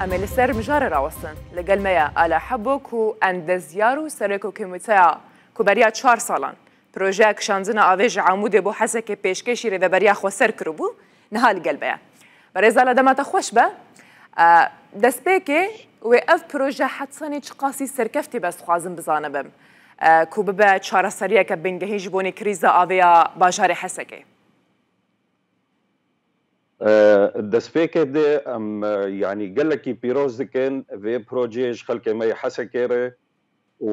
امل ئەمە لەسەر مژارە ڕاوەستن لەگەلمەیە ئالا حەبۆک و ئەندەزیار و سەرێک و کمیتەیە کوبەریا چوار ساڵان پرۆژەیە کشانزنە ئاوێژە عمودێ بۆ حەزەکە پێشکەشی رێدەبەریا کرو بو بوو نەها لەگەلبەیە بەڕێزا دمات خوش با بە دەستپێکێ وێ اف پرۆژە حەچەنی چ قاسی سەرکەفتی بەستخوازم بزانە بم کو ببە چارەسەریەکە بنگەهیش بۆنی کریزە ئاوەیە باژارێ حەسەکەی دەستپێک دێ ئەم ینی گەلکی پیرۆز دکەن بێ پرۆژێژ خەلکێمەی حەسە کێرێ و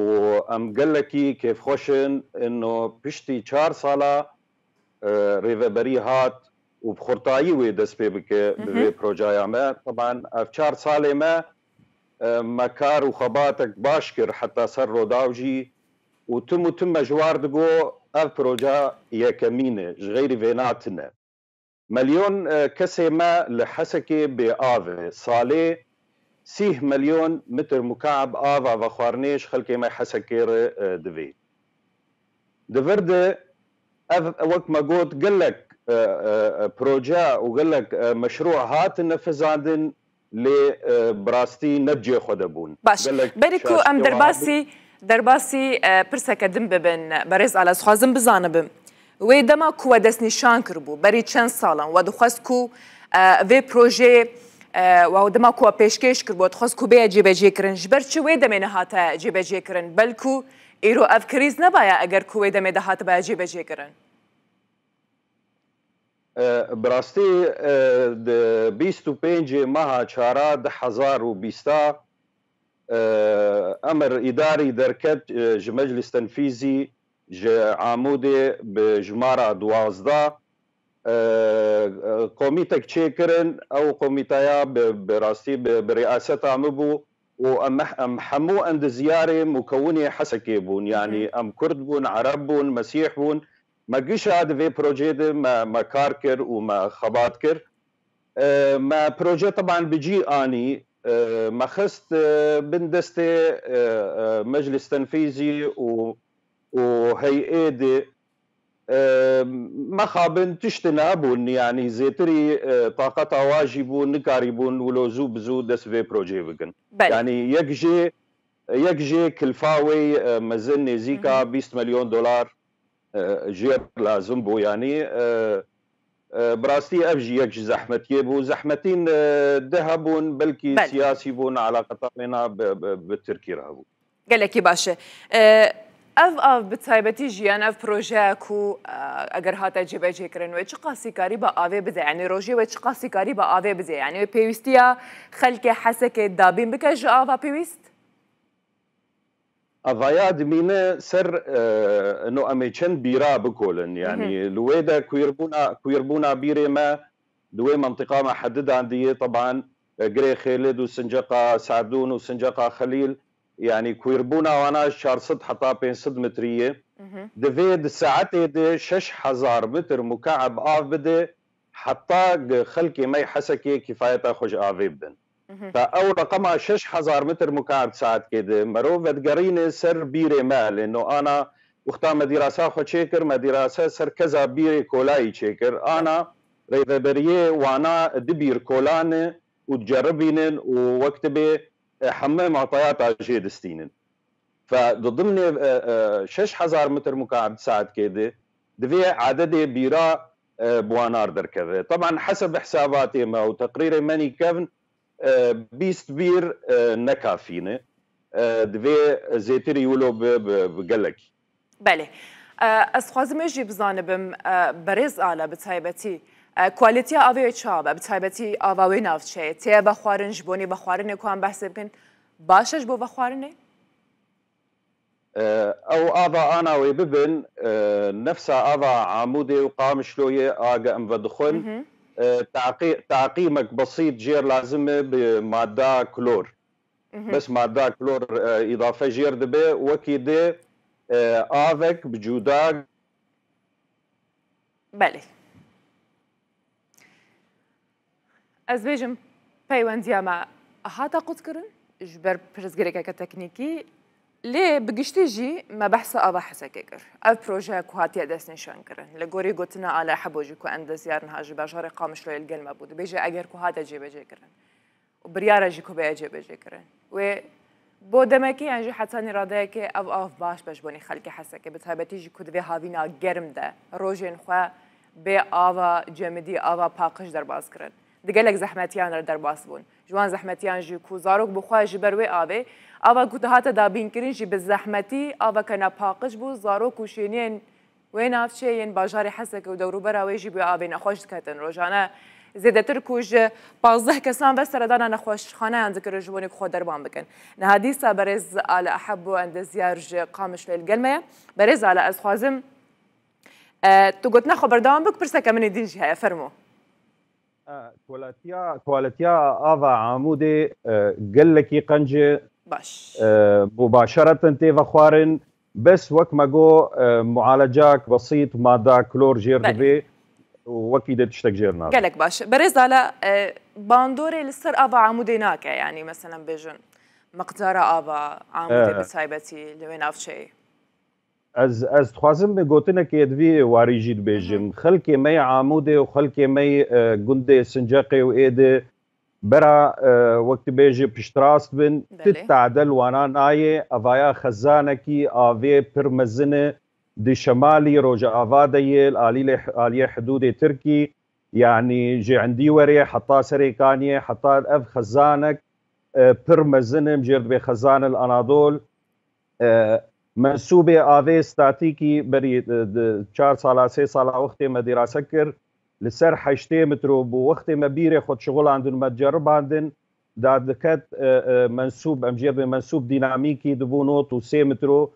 ئەم گەلکی کێفخۆشن ئەو پشتی چهار ساڵە ڕێڤەبەری هات و بخورتایی وێ دەست پێ بکە بێ پرۆژایامە طبعاان ئەف چهار ساڵێ مە مەکار و خەباتێک باش کرد حتا سەر ڕۆداوژی و تم و تم مەژوار دەبوو ئەف پرۆژا یەکەمینە ژغیری وێناتنە مليون آه، كسمة لحسكي بآفة صالي سيه مليون متر مكعب آفة وخوارنيش خلقي ما حسكير آه، دفي دفرد وقت ما قلت قال لك آه، بروجا وقال مشروع هات نفذ عندن لبراستي نبجي خدبون باش بريكو ام درباسي درباسي برسا كدم ببن بريز على سخازم بزانبم وی دما کو دەست نیشان کردبوو بەری چەند ساڵان و دخواست کو وێ پرۆژێ و دما کو پێشکەش کرد بۆ دخواست کو بەیە جێبەجێکردن ji بەر چی وێ دەمێنە هاتە جێبەجێکردن بەلکو ئیرۆ ئەف کریز نەبایە ئەگەر کوێ دەمێ دەهاتە بە جێبەجێکردن براستي بيستو بينجي مها چارا ده هزار و بيستا امر اداري دركت جمجلس تنفيذي عمودي بجمارة دوازدا اه، قوميتك اه، تشيكرن او قوميتايا براسي برئاستها مبو وام حمو عند زياري مكوني حسكيبون يعني ام كردبون عربون بون ما قيش هذا في بروجي ما ما كاركر وما خباتكر ما بروجي اه، طبعا بجي اني ما خست بندستي مجلس تنفيذي و وهەیئێ دێ مەخابن تشتە نابوون نیانی زێتری تااقەت ئاواژی بوو نکاری بوون ولۆ زوو بزوو دەستێ پرۆژێ بگن ینی یەکژێ یەکژێ کلفاوەی مەزن نێزیکا 20 میلیۆن دلار ژێر لازم بۆ ینی براستی ئەف یەک زەحمەتیە بوو زەحمەتین دەهەبوون بلکی سیاسی بوون علاقەتاێنا بە ترکی رابوو گەلێکی باشە. اف اف اف بتایبتی جیان پروژه کو اگر ئاف بتایبەتی ژیانە کرن و کاری آه، با آوه جێبەجێکردنەوەی یعنی يعني روژی و ئاوێ بدەیانی کاری با آوه بە یعنی يعني پیوستی ها خەلکێ حسک دابین بکە ژە ئاوا پێویست؟ ئەڤیا دمینە سەر آه، نۆ ئەمەی چەند بیرا بکۆلن ینی يعني لێدا کوێربوونا بیرێمە دوێ منطقامە حەددان دیێ طبعا آه، گری خیلد و سنجقا سعدون و سنجقا خلیل يعني كويربونا وانا شارست حتى 500 متريه دفيد ساعتي 6000 متر مكعب آف بده حتى خلكي مي حسكي كفايتا خوش آفي بدن فأو رقمها 6000 متر مكعب ساعت كده مروفت قريني سر بيري مال إنه أنا وقتا ما دراسة خو چكر ما دراسة سر كذا بيري كولاي چكر أنا ريفبريه وانا دبير كولاني وتجربينن ووقت بي حمام عطيات عجير ستينن فضمن آه، آه، شش حزار متر مكعب تسعة كده دفي عددي بيرا آه، بوانار در كذا طبعا حسب حساباتي ما وتقريري ماني كافن بيست بير نكافينه دفي زيتري يولو بقلك بله از خوازم جی بزانبم برز آلا به تایبتی کوالیتی ئاوێ چا بە بتایبەتی ئاواوەی ناوچەیە تێ بە خوارن ji بۆنی بە خواردنێ کوان بەسێ بکەن باشەش بۆ بە خواردنێ ئەو ئاوا ئاناوێ ببن نفسا ئاوا عامودێ و قامشلۆیە ئاگە ئەم بە دخۆن تعقیمك بسيط جير لازم بمادة كلور بس مادة كلور إضافة جير دبي وكي دي آفك بجودة بله از بیم پیوندیم هاتا قط کردن جبر پرسگری که تکنیکی لی بگشتی جی ما بحث آوا حس که کرد. این پروژه کوهاتی دست نشان کرد. لگوری گفت نه علی حبوجی که اندزیار نه جبر جاری قامش رو الگل مبوده. بیچه اگر کوهات جی بجی کرد و بریاره جی کوبه جی بجی کرد و بودم که انجو حتی نرده که او آف باش بش بونی خلق حسه که به طبیتی جی کدو هاوینا گرم ده روژین خواه به آوا جمدی آوا پاکش در باز کرد را در باس بون. جوان زەحمەتیان کو زارۆک بخوا ji ber wê avê ava ku dihata dabînkirin jî bi zەحمەتî avake nepaqij bû zarok û şêniyên wê navçeyên bajarê heseke û dewrûbera wê jî bi avê nexweş diketin rojane زیدەتر کو ji پازدە کەسان بە سەردانا نەخۆشخانیان دکرێت ji وەنێک خۆ دەربان بکەن نەهادیسا برز آل احب و ئەندەزیار ji قامش لێل برز آل از خوازم تو گوتنە خەبەرداوام بک پرسەکە منی دینجی های فرمو. كوالاتيا كوالاتيا افا عمودي آه، قال لك قنجه آه، باش مباشره تيفا خوارن بس وك جو آه، معالجاك بسيط مادا كلور جير دبي وكيد تشتك جيرنا لك باش بريز على باندوري لسر افا عمودي ناكا يعني مثلا بيجن مقدار افا عمودي بسايبتي لوين اف شيء از از خوازم به گوتنه که ادوی واریجید بیجیم خلکی می عاموده و خلکی می اه، گنده سنجاقی و ایده برا اه، وقتی بیجی پشتراست بین تت تعدل وانا نایه اوایا خزانه کی آوی پرمزنه دی شمالی روج آواده یل آلی حدود ترکی یعنی جی عندی وری حتا سریکانی حتا اف خزانک اه، پرمزنه مجرد به خزان الاناضول منصوب آوه استاتی کی بری چهار ساله سه ساله وقتی ما دراسه کرد لسر حشته مترو بو وقتی ما بیره خود شغل اندن ما تجرب اندن دادکت منصوب امجر به منصوب دینامیکی دبو نوت و سه مترو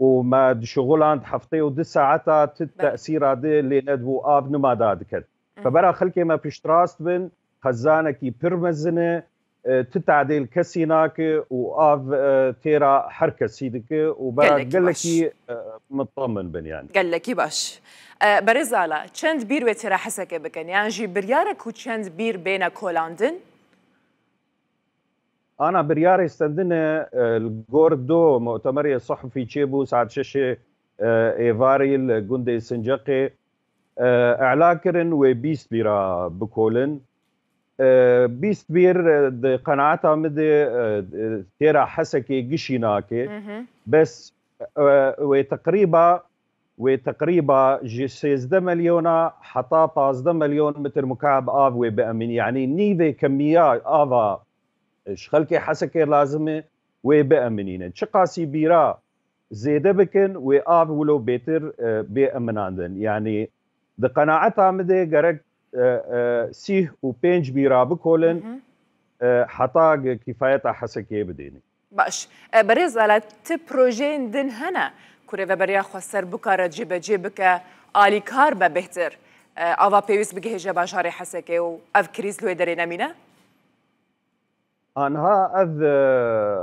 وما شغل عند حفتي ودس ساعتها تتأثير هذا لند بو آب نما داد كد فبرا خلكي ما بيشتراست بن خزانة كي برمزنة تتعدل كسيناك واف آه، تيرا حركه سيدك وبعد قال لك مطمن يعني قال لك باش برزالا تشند بير و تيرا حسك بکن يعني جی بريارك و چند بیر بین کولاندن انا بريار استندن آه، الجوردو مؤتمر صحفي تشيبو سعد شاشة ايفاري الجندي سنجقي آه، اعلاكرن وبيست بيرا بكولن بيستبير اه، قناعتها اه، مدي تيرا حسكي قشيناكي بس اه، وتقريبا وتقريبا جيسي زدا مليون حطاطا ده مليون متر مكعب آفوي بأمين يعني نيفي كمية آفا شخلكي حسكي لازمة وبأمنين شقاسي بيرا زيدا بكن وآف ولو بيتر بأمناندن يعني دقناعتها مدي قرق سيه و پێنج بيرا بكولن اه، حتا كفايتا حسكي بديني باش اه، بريز على تي پرۆژەین دن هەنا کوێە بەریا خۆسەر بکارە جێبەجێ بکە آلي كار بە بهتر اه، ئاوا پێویست بگەهێژە باشژارێ حسكي و أف كريز لو دەرێ نەمینە؟ آنها اذ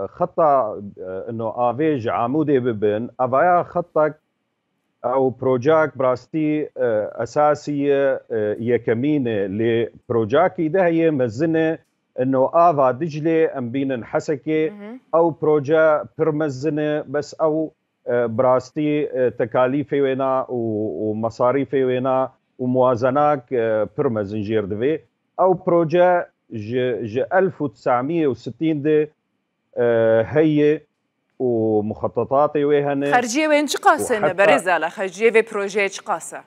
خطة انه افيج عمودي ببن افايا خطك ئەو پرۆجاک بڕاستی ئەساسیە اه، اه، یەکەمینە لێ ده دەهەیە مزنه انه افا دجله بين حسكي او بروجا برمزنه بس او اه، براستي تكاليفي وينا ومصاريفي وينا وموازناك برمزن جير دفي او بروجا ج, ج 1960 دي هي ومخططاتي وهن خرجيه وين قاسن على خرجيه في بروجي قاسه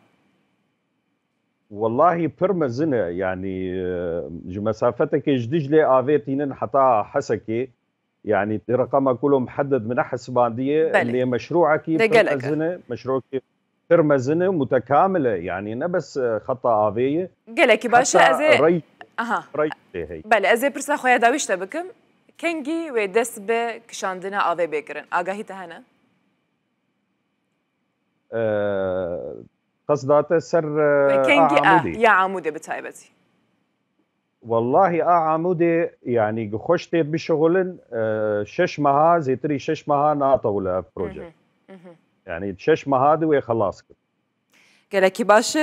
والله برمزنا يعني آه، مسافتك لي آفيتين حتى حسكي يعني رقمها كله محدد من حسباندية اللي مشروعك برمزنا مشروعك برمزنا متكاملة يعني انا بس آه، خطا آفية قالك باشا أزي ري... أها ري... بله أزي برسا خويا داويش تبكم کەنگی وێ دەست بە کشاندنە ئاوێ بێگرن ئاگاهیتە قصدات سر سەر یا عمودێ بتایبەتی والله ئاعامودێ ینی خۆش تێت بشغلن شش مەها زیتری شش مەها ناتەو لە پرۆژێ شش مەها دوێ خلاص کرد گەلکی باشە